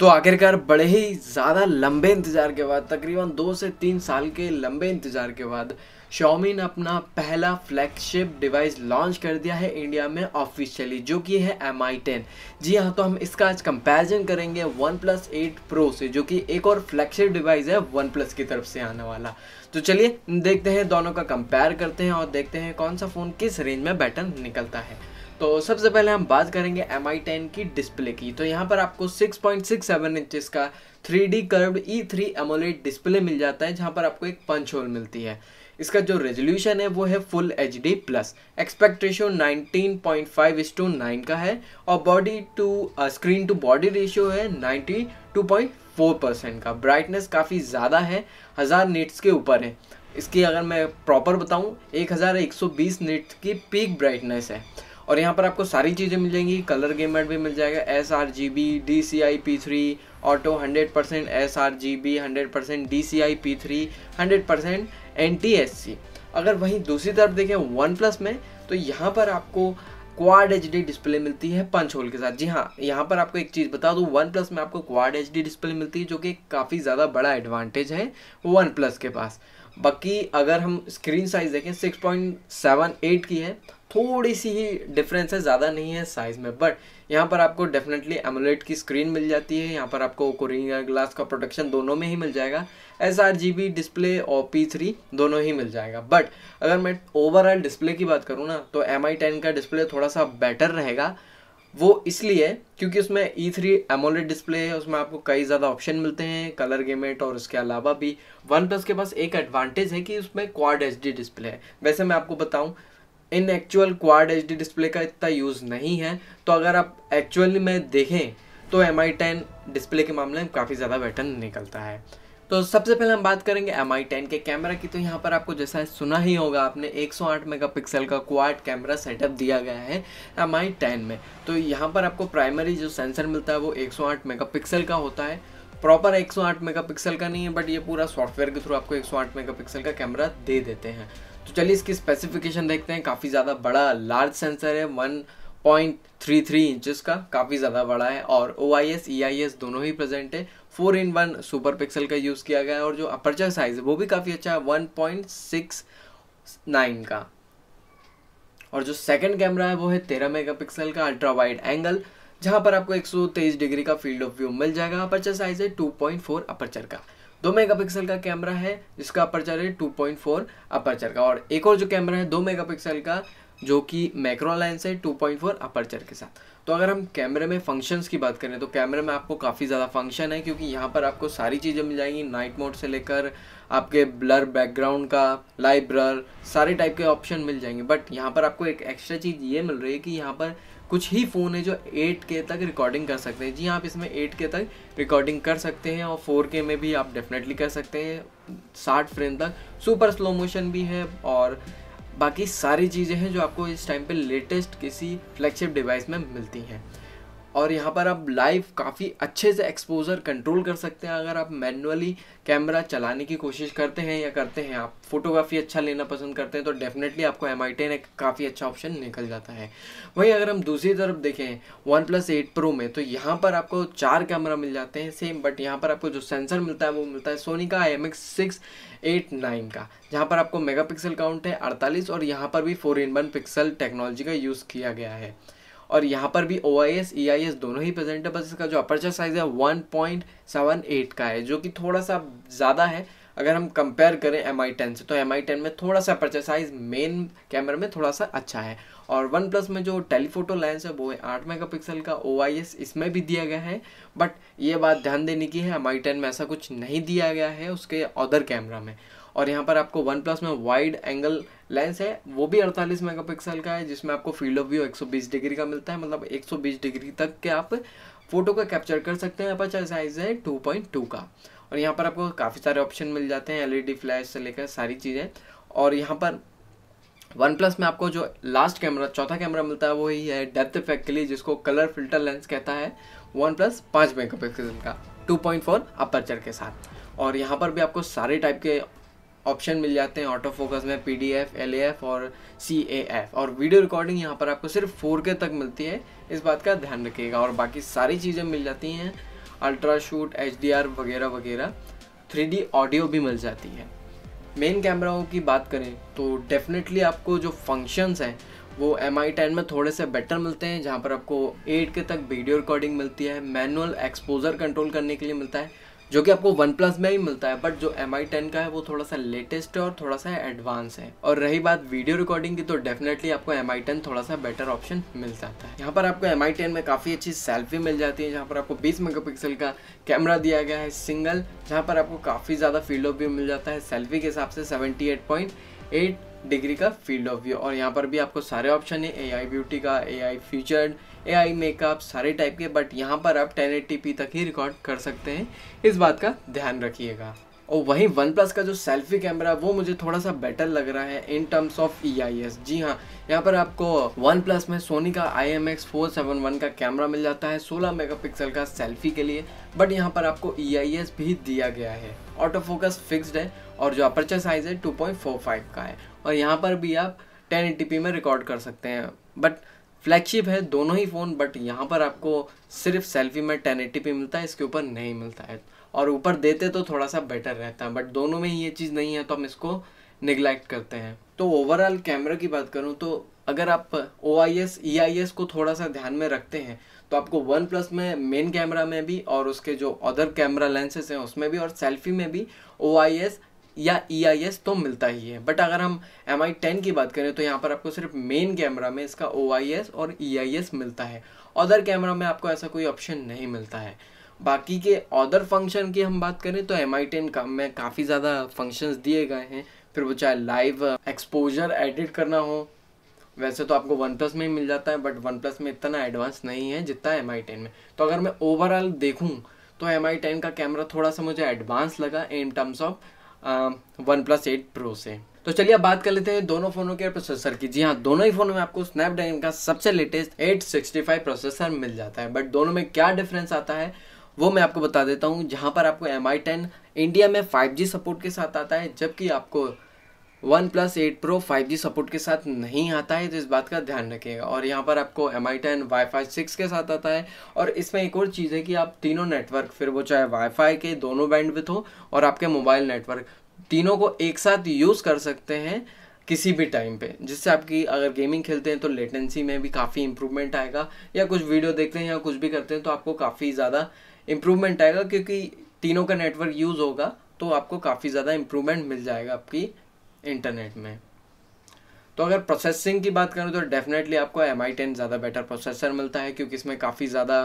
तो आखिरकार बड़े ही ज़्यादा लंबे इंतज़ार के बाद तकरीबन दो से तीन साल के लंबे इंतज़ार के बाद शॉमी ने अपना पहला फ्लैगशिप डिवाइस लॉन्च कर दिया है इंडिया में ऑफिशियली जो कि है एम आई टेन जी हाँ तो हम इसका आज कंपैरिजन करेंगे वन प्लस एट प्रो से जो कि एक और फ्लैगशिप डिवाइस है वन प्लस की तरफ से आने वाला तो चलिए देखते हैं दोनों का कंपेयर करते हैं और देखते हैं कौन सा फ़ोन किस रेंज में बैटर निकलता है तो सबसे पहले हम बात करेंगे एम आई टेन की डिस्प्ले की तो यहाँ पर आपको 6.67 पॉइंट इंचेस का three D curved E three AMOLED display मिल जाता है जहाँ पर आपको एक पंच होल मिलती है इसका जो रेजोल्यूशन है वो है full H D plus aspect ratio point five is to nine का है और body to screen to body ratio है टू पॉइंट फोर परसेंट का ब्राइटनेस काफ़ी ज़्यादा है हज़ार नीट्स के ऊपर है इसकी अगर मैं प्रॉपर बताऊँ एक एक हज़ार सौ बीस नीट्स की पीक ब्राइटनेस है और यहाँ पर आपको सारी चीज़ें मिल जाएंगी कलर गेमेट भी मिल जाएगा S R G B D C I P three auto hundred percent S R G B hundred percent D C I P three hundred percent N T S C अगर वहीं दूसरी तरफ देखें one OnePlus में तो यहाँ पर आपको क्वाड एच डी डिस्प्ले मिलती है पंच होल के साथ जी हाँ यहाँ पर आपको एक चीज़ बता दूँ वन प्लस में आपको क्वाड एच डी डिस्प्ले मिलती है जो कि काफ़ी ज़्यादा बड़ा एडवांटेज है वन प्लस के पास बाकी अगर हम स्क्रीन साइज़ देखें सिक्स पॉइंट सेवन एट की है थोड़ी सी ही डिफरेंस है ज़्यादा नहीं है साइज़ में बट यहाँ पर आपको डेफिनेटली एमोलेट की स्क्रीन मिल जाती है यहाँ पर आपको कोरिंगा ग्लास का प्रोटेक्शन दोनों में ही मिल जाएगा S R G B display और पी थ्री दोनों ही मिल जाएगा बट अगर मैं ओवरऑल डिस्प्ले की बात करूँ ना तो एम आई टेन का डिस्प्ले थोड़ा सा बेटर रहेगा वो इसलिए क्योंकि उसमें ई थ्री एमोलेड डिस्प्ले है उसमें आपको कई ज़्यादा ऑप्शन मिलते हैं कलर गेमेट और उसके अलावा भी वन प्लस के पास एक एडवांटेज है कि उसमें क्वाड एच डिस्प्ले है वैसे मैं आपको बताऊँ in actual quad H display का इतना यूज़ नहीं है तो अगर आप एक्चुअली में देखें तो एम आई टेन डिस्प्ले के मामले में काफ़ी ज़्यादा बेटर निकलता है तो सबसे पहले हम बात करेंगे एम आई टेन के कैमरा की तो यहाँ पर आपको जैसा है सुना ही होगा आपने 108 मेगापिक्सल का क्वाड कैमरा सेटअप दिया गया है एम आई टेन में तो यहाँ पर आपको प्राइमरी जो सेंसर मिलता है वो 108 मेगापिक्सल का होता है प्रॉपर 108 मेगापिक्सल का नहीं है बट ये पूरा सॉफ्टवेयर के थ्रू आपको 108 मेगापिक्सल का कैमरा दे देते हैं तो चलिए इसकी स्पेसिफिकेशन देखते हैं काफ़ी ज़्यादा बड़ा लार्ज सेंसर है one point three three inches का काफ़ी ज़्यादा बड़ा है और ओ I S E I S दोनों ही प्रेजेंट है four in one super pixel का यूज़ किया गया है और जो अपर्चर साइज़ है वो भी काफ़ी अच्छा है वन पॉइंट सिक्स नाइन का और जो सेकंड कैमरा है वो है तेरह मेगा पिक्सल का अल्ट्रा वाइड एंगल जहाँ पर आपको 123 डिग्री का फील्ड ऑफ व्यू मिल जाएगा अपर्चर साइज है 2.4 अपर्चर का दो मेगापिक्सल का कैमरा है जिसका अपर्चर है 2.4 अपर्चर का और एक और जो कैमरा है दो मेगापिक्सल का जो कि मैक्रो लेंस है 2.4 अपर्चर के साथ तो अगर हम कैमरे में फंक्शंस की बात करें तो कैमरे में आपको काफ़ी ज़्यादा फंक्शन है क्योंकि यहाँ पर आपको सारी चीज़ें मिल जाएंगी नाइट मोड से लेकर आपके ब्लर बैकग्राउंड का लाइट ब्लर सारे टाइप के ऑप्शन मिल जाएंगे बट यहाँ पर आपको एक एक्स्ट्रा चीज़ ये मिल रही है कि यहाँ पर कुछ ही फ़ोन है जो 8K तक रिकॉर्डिंग कर सकते हैं जी हाँ, आप इसमें 8K तक रिकॉर्डिंग कर सकते हैं और 4K में भी आप डेफिनेटली कर सकते हैं 60 फ्रेम तक सुपर स्लो मोशन भी है और बाकी सारी चीज़ें हैं जो आपको इस टाइम पे लेटेस्ट किसी फ्लैगशिप डिवाइस में मिलती हैं और यहाँ पर आप लाइव काफ़ी अच्छे से एक्सपोजर कंट्रोल कर सकते हैं अगर आप मैनुअली कैमरा चलाने की कोशिश करते हैं या करते हैं आप फोटोग्राफी अच्छा लेना पसंद करते हैं तो डेफिनेटली आपको एम आई टेन एक काफ़ी अच्छा ऑप्शन निकल जाता है वहीं अगर हम दूसरी तरफ देखें वन प्लस एट प्रो में तो यहाँ पर आपको चार कैमरा मिल जाते हैं सेम बट यहाँ पर आपको जो सेंसर मिलता है वो मिलता है सोनी का I M X six eight nine का जहाँ पर आपको मेगापिक्सल काउंट है अड़तालीस और यहाँ पर भी four in one pixel technology का यूज़ किया गया है और यहाँ पर भी ओ I S E I S दोनों ही प्रेजेंट है बस इसका जो अपर्चर साइज़ है वन पॉइंट सेवन एट का है जो कि थोड़ा सा ज़्यादा है अगर हम कंपेयर करें एम आई टेन से तो एम आई टेन में थोड़ा सा अपर्चर साइज मेन कैमरा में थोड़ा सा अच्छा है और वन प्लस में जो टेलीफोटो लेंस है वो है आठ मेगा पिक्सल का ओ आई एस इसमें भी दिया गया है बट ये बात ध्यान देने की है एम आई टेन में ऐसा कुछ नहीं दिया गया है उसके अदर कैमरा में और यहाँ पर आपको वन प्लस में वाइड एंगल लेंस है वो भी 48 मेगापिक्सल का है जिसमें आपको फील्ड ऑफ व्यू 120 डिग्री का मिलता है मतलब 120 डिग्री तक के आप फोटो का कैप्चर कर सकते हैं अपर्चर साइज है टू का और यहाँ पर आपको काफ़ी सारे ऑप्शन मिल जाते हैं एलईडी फ्लैश e से लेकर सारी चीज़ें और यहाँ पर वन प्लस में आपको जो लास्ट कैमरा चौथा कैमरा मिलता है वो ही है डेप्थ इफेक्ट के लिए जिसको कलर फिल्टर लेंस कहता है वन प्लस पाँच मेगा का टू पॉइंट फोर अपर्चर के साथ और यहाँ पर भी आपको सारे टाइप के ऑप्शन मिल जाते हैं ऑटो फोकस में P D F L F और सी ए एफ और वीडियो रिकॉर्डिंग यहाँ पर आपको सिर्फ फोर के तक मिलती है इस बात का ध्यान रखिएगा और बाकी सारी चीज़ें मिल जाती हैं ultra shoot H D R वगैरह वगैरह थ्री डी ऑडियो भी मिल जाती है मेन कैमराओं की बात करें तो डेफिनेटली आपको जो फंक्शंस हैं वो एम आई टेन में थोड़े से बेटर मिलते हैं जहाँ पर आपको एट के तक वीडियो रिकॉर्डिंग मिलती है मैनुअल एक्सपोजर कंट्रोल करने के लिए मिलता है जो कि आपको वन प्लस में ही मिलता है बट जो एम आई टेन का है वो थोड़ा सा लेटेस्ट है और थोड़ा सा एडवांस है और रही बात वीडियो रिकॉर्डिंग की तो डेफिनेटली आपको एम आई टेन थोड़ा सा बेटर ऑप्शन मिल जाता है यहाँ पर आपको एम आई टेन में काफ़ी अच्छी सेल्फी मिल जाती है जहाँ पर आपको बीस मेगा का कैमरा दिया गया है सिंगल जहाँ पर आपको काफ़ी ज़्यादा फील्ड ऑफ व्यू मिल जाता है सेल्फी के हिसाब से seventy eight point eight degree का फील्ड ऑफ व्यू और यहाँ पर भी आपको सारे ऑप्शन है ए आई ब्यूटी का A I featured A I makeup सारे टाइप के बट यहाँ पर आप पी तक ही रिकॉर्ड कर सकते हैं इस बात का ध्यान रखिएगा और वहीं वन प्लस का जो सेल्फी कैमरा वो मुझे थोड़ा सा बेटर लग रहा है in terms of E I S G हाँ यहाँ पर आपको वन प्लस में सोनी का I M X four seven one का कैमरा मिल जाता है सोलह मेगा पिक्सल का सेल्फी के लिए बट यहाँ पर आपको ई आई एस भी दिया गया है ऑटो फोकस फिक्सड है और जो अपर्चर साइज है टू पॉइंट फोर फाइव का है और यहाँ पर भी आप टेन एटी पी में रिकॉर्ड कर सकते हैं बट फ्लैगशिप है दोनों ही फ़ोन बट यहाँ पर आपको सिर्फ सेल्फी में टेन पे मिलता है इसके ऊपर नहीं मिलता है और ऊपर देते तो थोड़ा सा बेटर रहता है बट दोनों में ही ये चीज़ नहीं है तो हम इसको निगलेक्ट करते हैं तो ओवरऑल कैमरा की बात करूँ तो अगर आप ओ I S E I S को थोड़ा सा ध्यान में रखते हैं तो आपको वन प्लस में मेन कैमरा में भी और उसके जो अदर कैमरा लेंसेज हैं उसमें भी और सेल्फी में भी ओ आई एस या ई आई एस तो मिलता ही है बट अगर हम एम आई टेन की बात करें तो यहाँ पर आपको सिर्फ मेन कैमरा में इसका ओ आई एस और ई आई एस मिलता है अदर कैमरा में आपको ऐसा कोई ऑप्शन नहीं मिलता है बाकी के अदर फंक्शन की हम बात करें तो एम आई टेन का में काफ़ी ज़्यादा फंक्शंस दिए गए हैं फिर वो चाहे लाइव एक्सपोजर एडिट करना हो वैसे तो आपको वन प्लस में ही मिल जाता है बट वन प्लस में इतना एडवांस नहीं है जितना एम आई टेन में तो अगर मैं ओवरऑल देखूँ तो एम आई टेन का कैमरा थोड़ा सा मुझे एडवांस लगा in terms of OnePlus eight pro से तो चलिए अब बात कर लेते हैं दोनों फोनों के प्रोसेसर की जी हाँ दोनों ही फोनों में आपको स्नैपड्रैगन का सबसे latest eight sixty five processor मिल जाता है बट दोनों में क्या डिफरेंस आता है वो मैं आपको बता देता हूँ जहाँ पर आपको एम आई टेन इंडिया में फाइव जी सपोर्ट के साथ आता है जबकि आपको OnePlus eight pro five G support के साथ नहीं आता है तो इस बात का ध्यान रखिएगा और यहाँ पर आपको M I ten wifi six के साथ आता है और इसमें एक और चीज़ है कि आप तीनों नेटवर्क फिर वो चाहे वाई फाई के दोनों बैंड विथ हो और आपके मोबाइल नेटवर्क तीनों को एक साथ यूज़ कर सकते हैं किसी भी टाइम पे जिससे आपकी अगर गेमिंग खेलते हैं तो लेटेंसी में भी काफ़ी इम्प्रूवमेंट आएगा या कुछ वीडियो देखते हैं या कुछ भी करते हैं तो आपको काफ़ी ज़्यादा इम्प्रूवमेंट आएगा क्योंकि तीनों का नेटवर्क यूज़ होगा तो आपको काफ़ी ज़्यादा इम्प्रूवमेंट मिल जाएगा आपकी इंटरनेट में तो अगर प्रोसेसिंग की बात करूँ तो डेफिनेटली आपको एम आई टेन ज़्यादा बेटर प्रोसेसर मिलता है क्योंकि इसमें काफ़ी ज़्यादा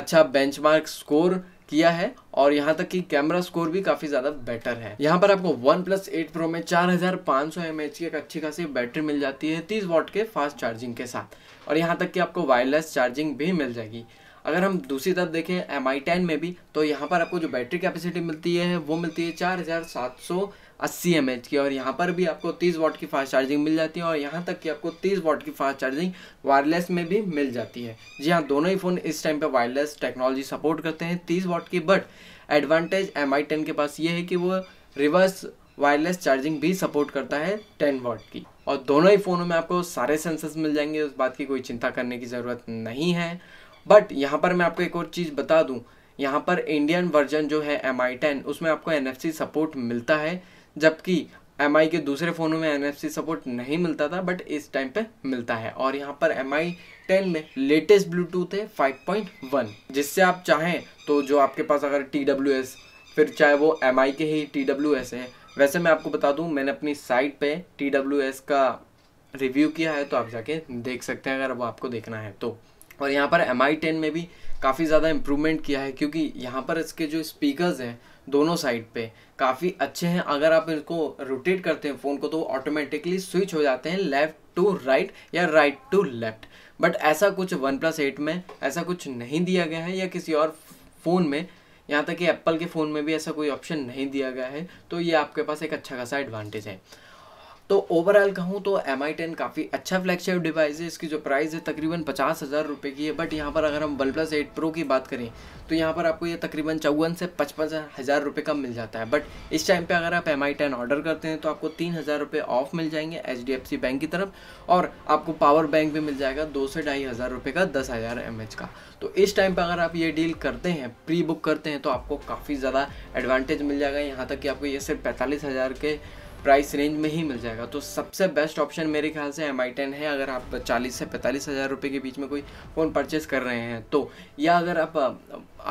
अच्छा मार्क स्कोर किया है और यहाँ तक कि कैमरा स्कोर भी काफ़ी ज़्यादा बेटर है यहाँ पर आपको वन प्लस एट प्रो में चार हज़ार पाँच सौ एम एच की एक अच्छी खासी बैटरी मिल जाती है तीस वॉट के फास्ट चार्जिंग के साथ और यहाँ तक कि आपको वायरलेस चार्जिंग भी मिल जाएगी अगर हम दूसरी तरफ देखें एम आई टेन में भी तो यहाँ पर आपको जो बैटरी कैपेसिटी मिलती है वो मिलती है चार हज़ार सात सौ अस्सी एम की और यहाँ पर भी आपको तीस वॉट की फास्ट चार्जिंग मिल जाती है और यहाँ तक कि आपको तीस वॉट की फास्ट चार्जिंग वायरलेस में भी मिल जाती है जी हाँ दोनों ही फ़ोन इस टाइम पर वायरलेस टेक्नोलॉजी सपोर्ट करते हैं तीस वॉट की but advantage M I ten के पास ये है कि वो रिवर्स वायरलेस चार्जिंग भी सपोर्ट करता है टेन वॉट की और दोनों ही फ़ोनों में आपको सारे सेंसर्स मिल जाएंगे उस बात की कोई चिंता करने की ज़रूरत नहीं है बट यहाँ पर मैं आपको एक और चीज़ बता दूँ यहाँ पर इंडियन वर्जन जो है एम आई टेन उसमें आपको एन एफ सी सपोर्ट मिलता है जबकि एम के दूसरे फ़ोनों में एन सपोर्ट नहीं मिलता था बट इस टाइम पे मिलता है और यहाँ पर एम आई टेन में लेटेस्ट ब्लूटूथ है फाइव पॉइंट वन जिससे आप चाहें तो जो आपके पास अगर टी डब्ल्यू एस फिर चाहे वो एम के ही टी डब्ल्यू एस है वैसे मैं आपको बता दूँ मैंने अपनी साइट पे टी डब्ल्यू एस का रिव्यू किया है तो आप जाके देख सकते हैं अगर वो आपको देखना है तो और यहाँ पर एम आई टेन में भी काफ़ी ज़्यादा इम्प्रूवमेंट किया है क्योंकि यहाँ पर इसके जो स्पीकर्स हैं दोनों साइड पे काफ़ी अच्छे हैं अगर आप इसको रोटेट करते हैं फ़ोन को तो वो ऑटोमेटिकली स्विच हो जाते हैं लेफ़्ट टू राइट या राइट टू लेफ़्ट बट ऐसा कुछ वन प्लस एट में ऐसा कुछ नहीं दिया गया है या किसी और फ़ोन में यहाँ तक कि एप्पल के फ़ोन में भी ऐसा कोई ऑप्शन नहीं दिया गया है तो ये आपके पास एक अच्छा खासा एडवांटेज है तो ओवरऑल कहूँ तो एम आई टेन काफ़ी अच्छा फ्लैगशिप डिवाइस है इसकी जो प्राइस है तकरीबन पचास हज़ार रुपये की है बट यहाँ पर अगर हम वन प्लस एट प्रो की बात करें तो यहाँ पर आपको ये तकरीबन चौवन से पचपन हज़ार रुपये का मिल जाता है बट इस टाइम पे अगर आप एम आई टेन ऑर्डर करते हैं तो आपको तीन हज़ार रुपये ऑफ मिल जाएंगे H D F C bank की तरफ और आपको पावर बैंक भी मिल जाएगा दो से ढाई हज़ार रुपये का दस हज़ार एम एच का तो इस टाइम पर अगर आप ये डील करते हैं प्री बुक करते हैं तो आपको काफ़ी ज़्यादा एडवांटेज मिल जाएगा यहाँ तक कि आपको ये सिर्फ पैंतालीस हज़ार के प्राइस रेंज में ही मिल जाएगा तो सबसे बेस्ट ऑप्शन मेरे ख्याल से एम आई टेन है अगर आप चालीस से पैंतालीस हज़ार रुपये के बीच में कोई फ़ोन परचेस कर रहे हैं तो या अगर आप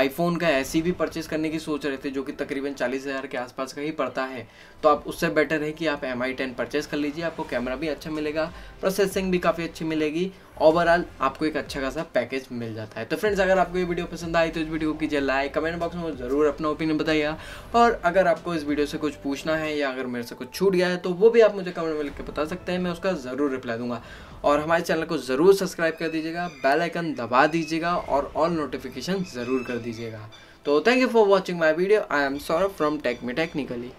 आईफोन का ऐसी भी परचेस करने की सोच रहे थे जो कि तकरीबन चालीस हज़ार के आसपास का ही पड़ता है तो आप उससे बेटर है कि आप एम आई टेन परचेस कर लीजिए आपको कैमरा भी अच्छा मिलेगा प्रोसेसिंग भी काफ़ी अच्छी मिलेगी ओवरऑल आपको एक अच्छा खासा पैकेज मिल जाता है तो फ्रेंड्स अगर आपको ये वीडियो पसंद आई तो इस वीडियो को कीजिए लाइक कमेंट बॉक्स में ज़रूर अपना ओपिनियन बताइए और अगर आपको इस वीडियो से कुछ पूछना है या अगर मेरे से कुछ छूट गया है तो वो भी आप मुझे कमेंट में लिख के बता सकते हैं मैं उसका ज़रूर रिप्लाई दूंगा और हमारे चैनल को ज़रूर सब्सक्राइब कर दीजिएगा बेल आइकन दबा दीजिएगा और ऑल नोटिफिकेशन ज़रूर कर दीजिएगा तो thank you for watching my video I am Saurabh from tech me technically